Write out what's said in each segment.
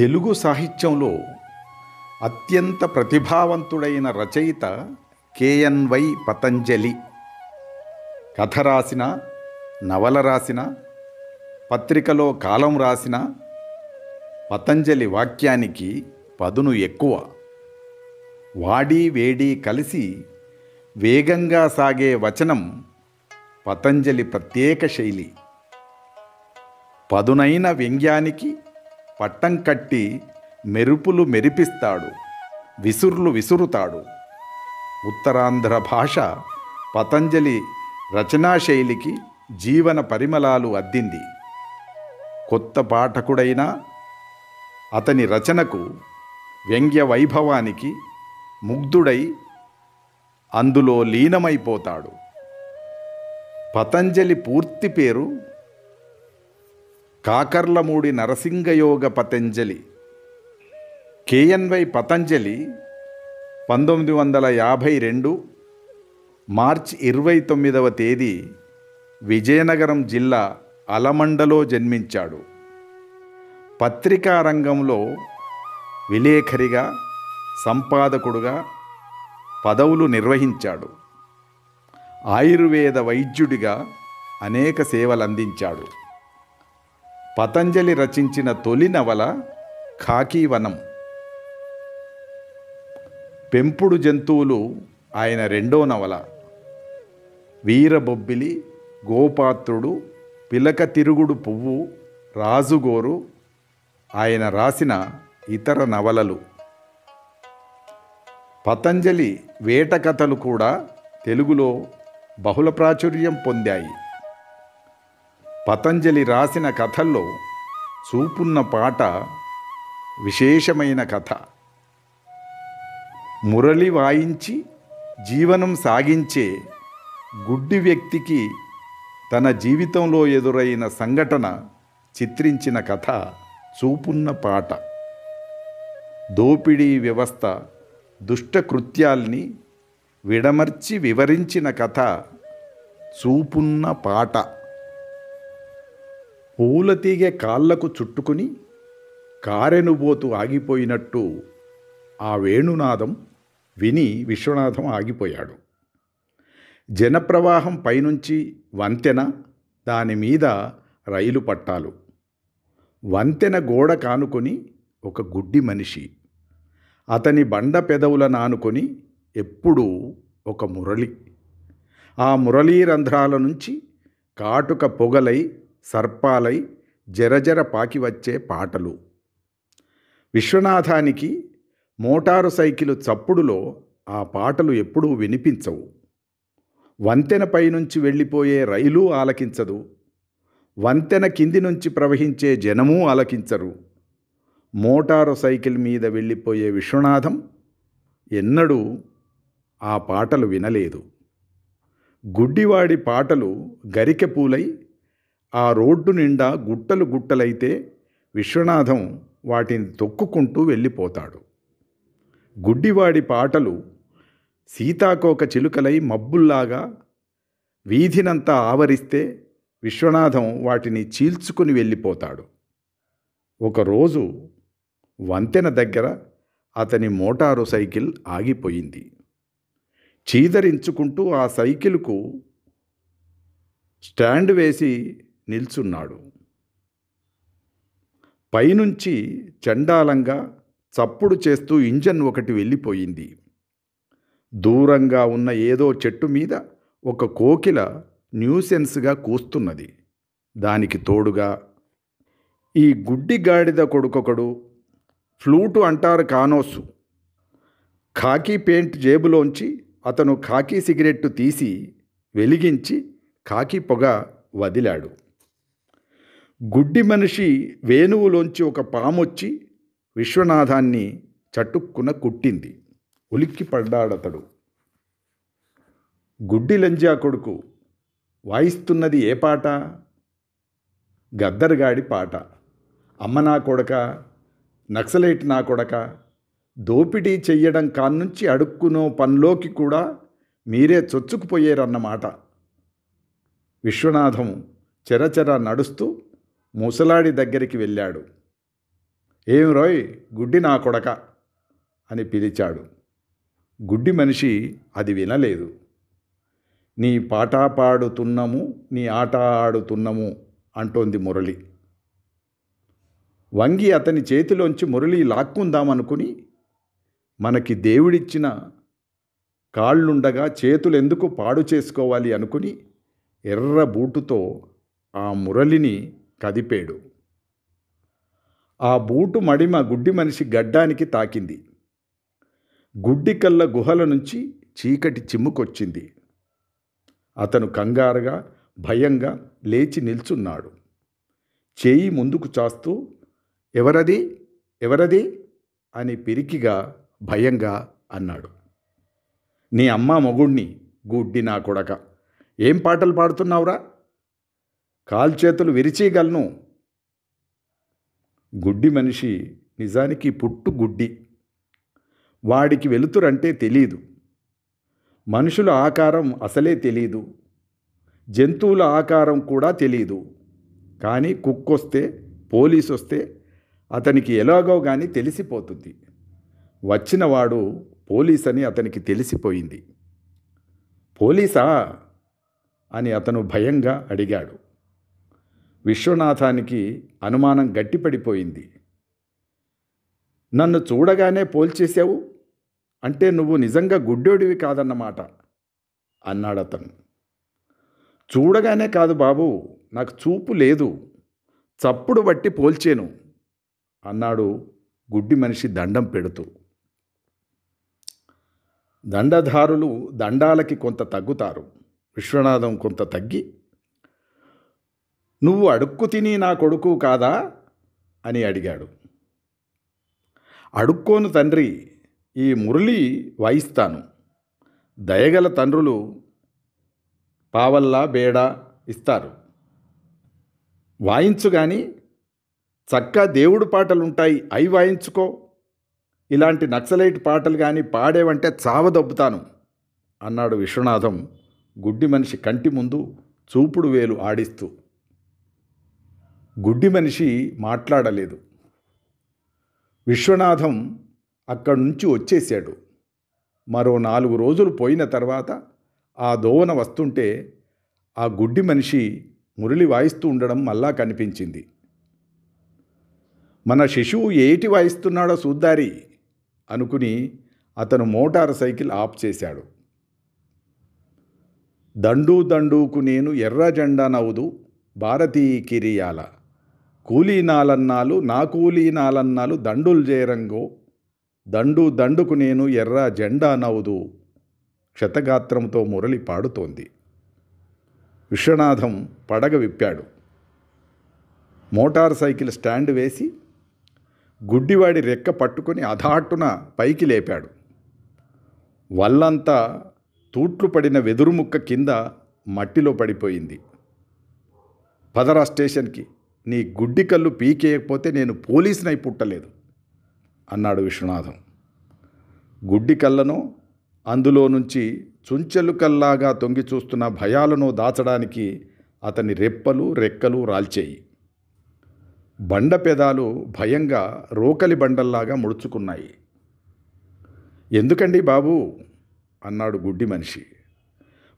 తెలుగు సాహిత్యంలో అత్యంత ప్రతిభావంతుడైన రచయిత కేఎన్వై పతంజలి కథ రాసిన నవల రాసిన పత్రికలో కాలం రాసిన పతంజలి వాక్యానికి పదును ఎక్కువ వాడి వేడి కలిసి వేగంగా సాగే వచనం పతంజలి ప్రత్యేక శైలి పదునైన వ్యంగ్యానికి పట్టం కట్టి మెరుపులు మెరిపిస్తాడు విసురులు విసురుతాడు ఉత్తరాంధ్ర భాష పతంజలి రచనాశైలికి జీవన పరిమళాలు అద్దింది కొత్త పాఠకుడైనా అతని రచనకు వ్యంగ్య వైభవానికి ముగ్ధుడై అందులో లీనమైపోతాడు పతంజలి పూర్తి పేరు కాకర్లమూడి నరసింగయోగ పతంజలి కేఎన్వై పతంజలి పంతొమ్మిది వందల యాభై రెండు మార్చి ఇరవై తొమ్మిదవ తేదీ విజయనగరం జిల్లా అలమండలో జన్మించాడు పత్రికా రంగంలో విలేఖరిగా సంపాదకుడుగా పదవులు నిర్వహించాడు ఆయుర్వేద వైద్యుడిగా అనేక సేవలందించాడు పతంజలి రచించిన తొలి నవల ఖాకీవనం పెంపుడు జంతువులు ఆయన రెండో నవల వీరబొబ్బిలి గోపాత్రుడు పిలక తిరుగుడు పువ్వు రాజుగోరు ఆయన రాసిన ఇతర నవలలు పతంజలి వేట కథలు కూడా తెలుగులో బహుళ ప్రాచుర్యం పొందాయి పతంజలి రాసిన కథల్లో చూపున్న పాట విశేషమైన కథ మురళి వాయించి జీవనం సాగించే గుడ్డి వ్యక్తికి తన జీవితంలో ఎదురైన సంఘటన చిత్రించిన కథ చూపున్న పాట దోపిడీ వ్యవస్థ దుష్టకృత్యాల్ని విడమర్చి వివరించిన కథ చూపున్న పాట పూల తీగే కాళ్లకు చుట్టుకుని కారెనుబోతు ఆగిపోయినట్టు ఆ వేణునాదం విని విశ్వనాథం ఆగిపోయాడు జనప్రవాహం పైనుంచి వంతెన దానిమీద రైలు పట్టాలు వంతెన గోడ కానుకొని ఒక గుడ్డి మనిషి అతని బండ పెదవుల నానుకొని ఎప్పుడూ ఒక మురళి ఆ మురళీ రంధ్రాల నుంచి కాటుక పొగలై సర్పాలై జరజర వచ్చే పాటలు విశ్వనాథానికి మోటారు సైకిలు చప్పుడులో ఆ పాటలు ఎప్పుడూ వినిపించవు వంతెనపై నుంచి వెళ్ళిపోయే రైలు ఆలకించదు వంతెన కింది నుంచి ప్రవహించే జనమూ ఆలకించరు మోటారు సైకిల్ మీద వెళ్ళిపోయే విశ్వనాథం ఎన్నడూ ఆ పాటలు వినలేదు గుడ్డివాడి పాటలు గరికెపూలై ఆ రోడ్డు నిండా గుట్టలు గుట్టలైతే విశ్వనాథం వాటిని తొక్కుకుంటూ వెళ్ళిపోతాడు గుడ్డివాడి పాటలు సీతాకోక చిలుకలై మబ్బుల్లాగా వీధినంతా ఆవరిస్తే విశ్వనాథం వాటిని చీల్చుకుని వెళ్ళిపోతాడు ఒకరోజు వంతెన దగ్గర అతని మోటారు సైకిల్ ఆగిపోయింది చీదరించుకుంటూ ఆ సైకిల్కు స్టాండ్ వేసి నిల్చున్నాడు పైనుంచి చండాలంగా చప్పుడు చేస్తూ ఇంజన్ ఒకటి వెళ్ళిపోయింది దూరంగా ఉన్న ఏదో చెట్టు మీద ఒక కోకిల న్యూసెన్స్గా కూస్తున్నది దానికి తోడుగా ఈ గుడ్డి గాడిద కొడుకొకడు ఫ్లూటు అంటారు కానోసు ఖాకీ పెయింట్ జేబులోంచి అతను ఖాకీ సిగరెట్టు తీసి వెలిగించి ఖాకీ పొగ వదిలాడు గుడ్డి మనిషి వేణువులోంచి ఒక పామొచ్చి విశ్వనాథాన్ని చటుక్కున కుట్టింది ఉలిక్కి పడ్డాడతడు గుడ్డి లంజా కొడుకు వాయిస్తున్నది ఏ పాట గద్దరగాడి పాట అమ్మ నా కొడక నక్సలైట్ నా కొడక దోపిడీ చెయ్యడం కాన్నుంచి అడుక్కునో పనిలోకి కూడా మీరే చొచ్చుకుపోయారన్నమాట విశ్వనాథం చెరచెర నడుస్తూ ముసలాడి దగ్గరికి వెళ్ళాడు ఏం రోయ్ గుడ్డి నా కొడక అని పిలిచాడు గుడ్డి మనిషి అది వినలేదు నీ పాట పాడుతున్నము నీ ఆట ఆడుతున్నము అంటోంది మురళి వంగి అతని చేతిలోంచి మురళి లాక్కుందామనుకుని మనకి దేవుడిచ్చిన కాళ్ళుండగా చేతులెందుకు పాడు చేసుకోవాలి అనుకుని ఎర్ర బూటుతో ఆ మురళిని కదిపాడు ఆ బూటు మడిమ గుడ్డి మనిషి గడ్డానికి తాకింది గుడ్డి కళ్ళ గుహల నుంచి చీకటి చిమ్ముకొచ్చింది అతను కంగారుగా భయంగా లేచి నిల్చున్నాడు చేయి ముందుకు చాస్తూ ఎవరది ఎవరది అని పిరికిగా భయంగా అన్నాడు నీ అమ్మ మొగుణ్ణి గుడ్డి నా కొడక ఏం పాటలు పాడుతున్నావురా కాల్చేతులు విరిచేయగలను గుడ్డి మనిషి నిజానికి పుట్టు గుడ్డి వాడికి వెలుతురంటే తెలియదు మనుషుల ఆకారం అసలే తెలియదు జంతువుల ఆకారం కూడా తెలియదు కానీ కుక్కొస్తే పోలీసు వస్తే అతనికి ఎలాగో కానీ తెలిసిపోతుంది వచ్చినవాడు పోలీస్ అని అతనికి తెలిసిపోయింది పోలీసా అని అతను భయంగా అడిగాడు విశ్వనాథానికి అనుమానం గట్టిపడిపోయింది నన్ను చూడగానే పోల్చేశావు అంటే నువ్వు నిజంగా గుడ్డోడివి కాదన్నమాట అన్నాడతను చూడగానే కాదు బాబు నాకు చూపు లేదు చప్పుడు బట్టి పోల్చేను అన్నాడు గుడ్డి మనిషి దండం పెడుతూ దండధారులు దండాలకి కొంత తగ్గుతారు విశ్వనాథం కొంత తగ్గి నువ్వు అడుక్కు తిని నా కొడుకు కాదా అని అడిగాడు అడుక్కోను తండ్రి ఈ మురళి వాయిస్తాను దయగల తండ్రులు పావల్లా బేడ ఇస్తారు వాయించు కానీ దేవుడు పాటలుంటాయి అవి వాయించుకో ఇలాంటి నక్సలైట్ పాటలు కానీ పాడేవంటే చావదబ్బుతాను అన్నాడు విశ్వనాథం గుడ్డి మనిషి కంటి ముందు చూపుడు వేలు ఆడిస్తూ గుడ్డి మనిషి మాట్లాడలేదు విశ్వనాథం అక్కడి నుంచి వచ్చేశాడు మరో నాలుగు రోజులు పోయిన తర్వాత ఆ దోవన వస్తుంటే ఆ గుడ్డి మనిషి మురళి వాయిస్తూ ఉండడం మళ్ళా కనిపించింది మన శిశువు ఏటి వాయిస్తున్నాడో చూద్దారి అనుకుని అతను మోటార్ సైకిల్ ఆఫ్ చేశాడు దండు దండుకు నేను ఎర్ర జెండా నవ్వుదు భారతీ కిరియాల కూలీనాలన్నాలు నా కూలీనాలన్నాలు దండులు చేరంగో దండు దండుకు నేను ఎర్ర జెండా నవ్వుదు క్షతగాత్రంతో మురళి పాడుతోంది విశ్వనాథం పడగ విప్పాడు మోటార్ సైకిల్ స్టాండ్ వేసి గుడ్డివాడి రెక్క పట్టుకొని అధాట్టున పైకి లేపాడు వల్లంతా తూట్లు పడిన వెదురుముక్క కింద మట్టిలో పడిపోయింది పదరా స్టేషన్కి నీ గుడ్డి కళ్ళు పీకేయకపోతే నేను పోలీసునై పుట్టలేదు అన్నాడు విశ్వనాథం గుడ్డి కళ్ళను అందులో నుంచి చుంచెలు కల్లాగా తొంగి చూస్తున్న భయాలను దాచడానికి అతని రెప్పలు రెక్కలు రాల్చేయి బండ పెదాలు భయంగా రోకలి బండల్లాగా ముడుచుకున్నాయి ఎందుకండి బాబు అన్నాడు గుడ్డి మనిషి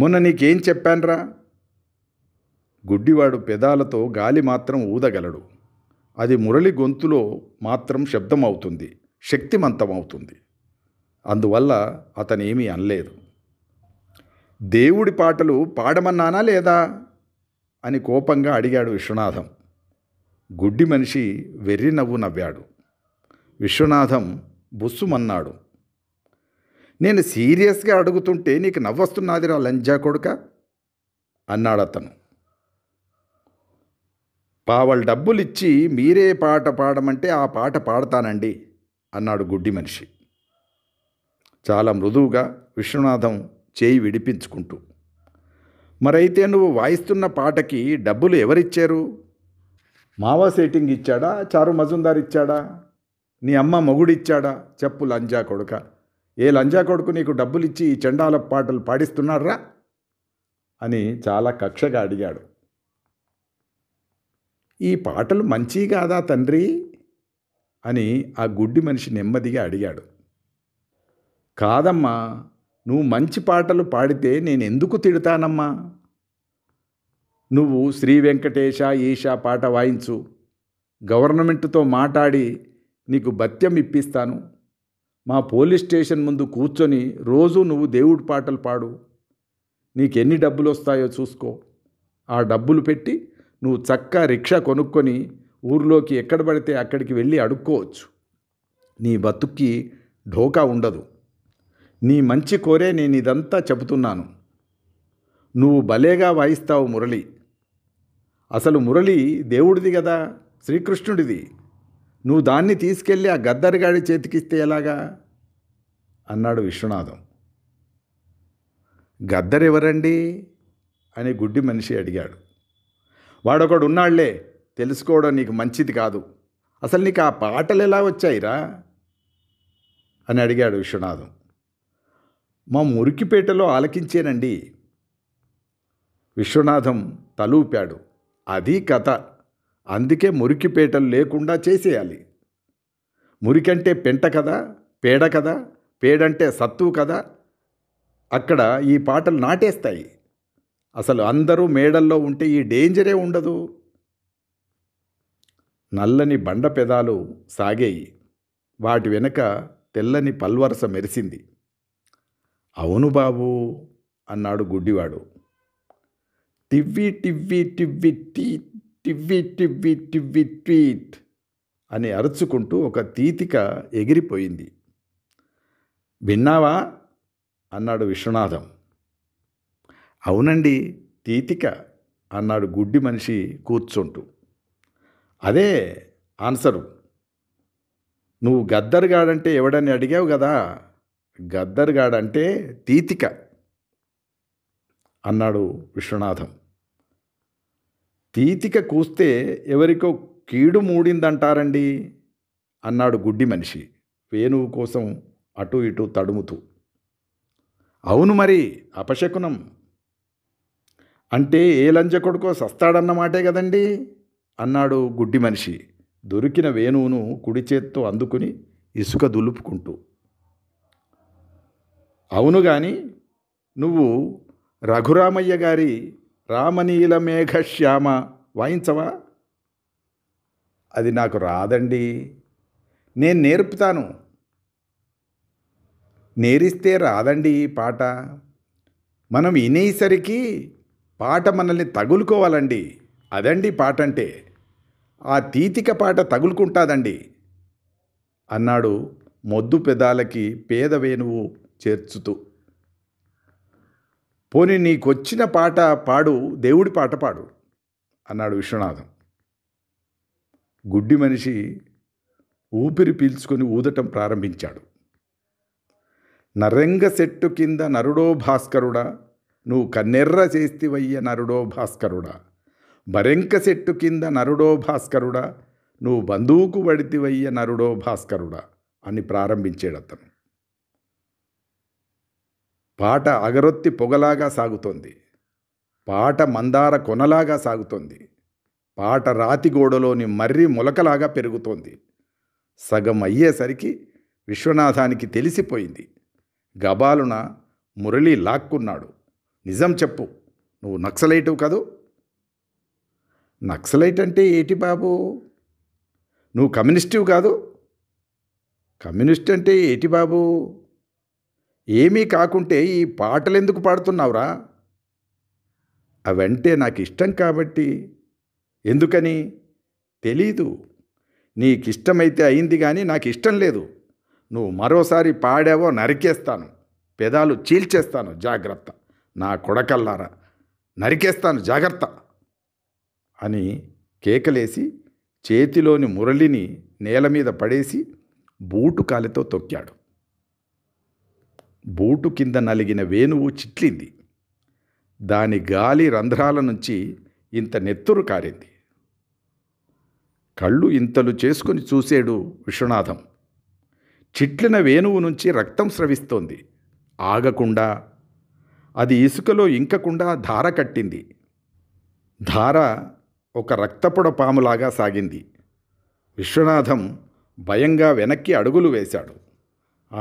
మొన్న నీకేం చెప్పాన్రా గుడ్డివాడు పెదాలతో గాలి మాత్రం ఊదగలడు అది మురళి గొంతులో మాత్రం శబ్దం అవుతుంది శక్తిమంతమవుతుంది అందువల్ల అతనేమీ అనలేదు దేవుడి పాటలు పాడమన్నానా లేదా అని కోపంగా అడిగాడు విశ్వనాథం గుడ్డి మనిషి వెర్రి నవ్వు నవ్వాడు విశ్వనాథం బుస్సుమన్నాడు నేను సీరియస్గా అడుగుతుంటే నీకు నవ్వొస్తున్నాదిరా లంజా కొడుక అన్నాడతను పావల డబ్బులిచ్చి మీరే పాట పాడమంటే ఆ పాట పాడతానండి అన్నాడు గుడ్డి మనిషి చాలా మృదువుగా విశ్వనాథం చేయి విడిపించుకుంటూ మరైతే నువ్వు వాయిస్తున్న పాటకి డబ్బులు ఎవరిచ్చారు మావా సేటింగ్ ఇచ్చాడా చారు మజుందార్ ఇచ్చాడా నీ అమ్మ మొగుడిచ్చాడా చెప్పు లంజా కొడుక ఏ లంజా కొడుకు నీకు డబ్బులిచ్చి ఈ చండాల పాటలు పాడిస్తున్నాడ్రా అని చాలా కక్షగా అడిగాడు ఈ పాటలు మంచి కాదా తండ్రి అని ఆ గుడ్డి మనిషి నెమ్మదిగా అడిగాడు కాదమ్మా నువ్వు మంచి పాటలు పాడితే నేను ఎందుకు తిడతానమ్మా నువ్వు శ్రీ వెంకటేశ ఈషా పాట వాయించు గవర్నమెంట్తో మాట్లాడి నీకు భత్యం ఇప్పిస్తాను మా పోలీస్ స్టేషన్ ముందు కూర్చొని రోజు నువ్వు దేవుడి పాటలు పాడు నీకు ఎన్ని డబ్బులు వస్తాయో చూసుకో ఆ డబ్బులు పెట్టి నువ్వు చక్క రిక్షా కొనుక్కొని ఊర్లోకి ఎక్కడ పడితే అక్కడికి వెళ్ళి అడుక్కోవచ్చు నీ బతుక్కి ఢోకా ఉండదు నీ మంచి కోరే నేను ఇదంతా చెబుతున్నాను నువ్వు భలేగా వాయిస్తావు మురళి అసలు మురళి దేవుడిది కదా శ్రీకృష్ణుడిది నువ్వు దాన్ని తీసుకెళ్ళి ఆ గద్దరిగాడి చేతికిస్తే ఎలాగా అన్నాడు విశ్వనాథం గద్దరెవరండి అని గుడ్డి మనిషి అడిగాడు వాడొకడు ఉన్నాళ్లే తెలుసుకోవడం నీకు మంచిది కాదు అసలు నీకు ఆ పాటలు ఎలా వచ్చాయిరా అని అడిగాడు విశ్వనాథం మా మురికిపేటలో ఆలకించేనండి విశ్వనాథం తలూపాడు అది కథ అందుకే మురికిపేటలు లేకుండా చేసేయాలి మురికంటే పెంట కదా పేడ కదా పేడంటే సత్తు కదా అక్కడ ఈ పాటలు నాటేస్తాయి అసలు అందరూ మేడల్లో ఉంటే ఈ డేంజరే ఉండదు నల్లని బండ పెదాలు సాగాయి వాటి వెనక తెల్లని పల్వరస మెరిసింది అవును బాబు అన్నాడు గుడ్డివాడు టివ్వి టివ్వి టివ్వి టీ టివ్వి టివ్వి టివ్వి ట్వీట్ అని అరుచుకుంటూ ఒక తీతిక ఎగిరిపోయింది విన్నావా అన్నాడు విశ్వనాథం అవునండి తీతిక అన్నాడు గుడ్డి మనిషి కూర్చుంటూ అదే ఆన్సరు నువ్వు గద్దరుగాడంటే ఎవడని అడిగావు కదా గద్దరుగాడంటే తీతిక అన్నాడు విశ్వనాథం తీతిక కూస్తే ఎవరికో కీడు మూడిందంటారండి అన్నాడు గుడ్డి మనిషి వేణువు కోసం అటు ఇటు తడుముతూ అవును మరి అపశకునం అంటే ఏ లంజ కొడుకో సస్తాడన్నమాటే కదండి అన్నాడు గుడ్డి మనిషి దొరికిన వేణువును కుడి చేత్తో అందుకుని ఇసుక దులుపుకుంటూ అవును గాని నువ్వు రఘురామయ్య గారి రామనీల మేఘ శ్యామ వాయించవా అది నాకు రాదండి నేను నేర్పుతాను నేరిస్తే రాదండి ఈ పాట మనం వినేసరికి పాట మనల్ని తగులుకోవాలండి అదండి పాట అంటే ఆ తీతిక పాట తగులుకుంటాదండి అన్నాడు మొద్దు పెదాలకి పేద వేణువు చేర్చుతూ పోనీ నీకొచ్చిన పాట పాడు దేవుడి పాట పాడు అన్నాడు విశ్వనాథం గుడ్డి మనిషి ఊపిరి పీల్చుకొని ఊదటం ప్రారంభించాడు నరంగ సెట్టు కింద నరుడో భాస్కరుడా నువ్వు కన్నెర్ర చేస్తివయ్య నరుడో భాస్కరుడా బరెంక చెట్టు కింద నరుడో భాస్కరుడా నువ్వు బంధువుకు పడితివయ్య నరుడో భాస్కరుడా అని ప్రారంభించాడు అతను పాట అగరొత్తి పొగలాగా సాగుతోంది పాట మందార కొనలాగా సాగుతోంది పాట రాతి గోడలోని మర్రి మొలకలాగా పెరుగుతోంది సగం అయ్యేసరికి విశ్వనాథానికి తెలిసిపోయింది గబాలున మురళి లాక్కున్నాడు నిజం చెప్పు నువ్వు నక్సలైటు కదూ నక్సలైట్ అంటే ఏటి బాబు నువ్వు కమ్యూనిస్టివ్ కాదు కమ్యూనిస్ట్ అంటే ఏటి బాబు ఏమీ కాకుంటే ఈ పాటలు ఎందుకు పాడుతున్నావురా అవంటే నాకు ఇష్టం కాబట్టి ఎందుకని తెలీదు నీకు ఇష్టమైతే అయింది కానీ నాకు ఇష్టం లేదు నువ్వు మరోసారి పాడావో నరికేస్తాను పెదాలు చీల్చేస్తాను జాగ్రత్త నా కొడకల్లారా నరికేస్తాను జాగ్రత్త అని కేకలేసి చేతిలోని మురళిని నేల మీద పడేసి బూటు కాలితో తొక్కాడు బూటు కింద నలిగిన వేణువు చిట్లింది దాని గాలి రంధ్రాల నుంచి ఇంత నెత్తురు కారింది కళ్ళు ఇంతలు చేసుకుని చూసేడు విశ్వనాథం చిట్లిన వేణువు నుంచి రక్తం స్రవిస్తోంది ఆగకుండా అది ఇసుకలో ఇంకకుండా ధార కట్టింది ధార ఒక రక్తపుడ పాములాగా సాగింది విశ్వనాథం భయంగా వెనక్కి అడుగులు వేశాడు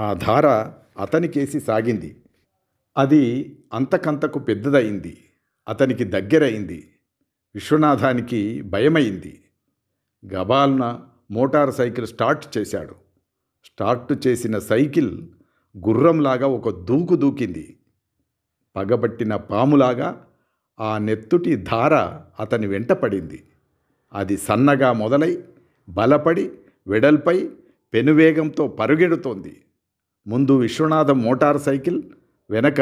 ఆ ధార అతనికేసి సాగింది అది అంతకంతకు పెద్దదయింది అతనికి దగ్గరయింది విశ్వనాథానికి భయమైంది గబాల్న మోటార్ సైకిల్ స్టార్ట్ చేశాడు స్టార్ట్ చేసిన సైకిల్ గుర్రంలాగా ఒక దూకు దూకింది పగబట్టిన పాములాగా ఆ నెత్తుటి ధార అతని వెంట పడింది అది సన్నగా మొదలై బలపడి వెడల్పై పెనువేగంతో పరుగెడుతోంది ముందు విశ్వనాథ మోటార్ సైకిల్ వెనక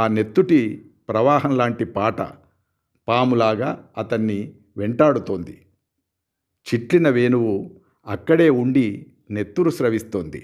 ఆ నెత్తుటి ప్రవాహం లాంటి పాట పాములాగా అతన్ని వెంటాడుతోంది చిట్లిన వేణువు అక్కడే ఉండి నెత్తురు స్రవిస్తోంది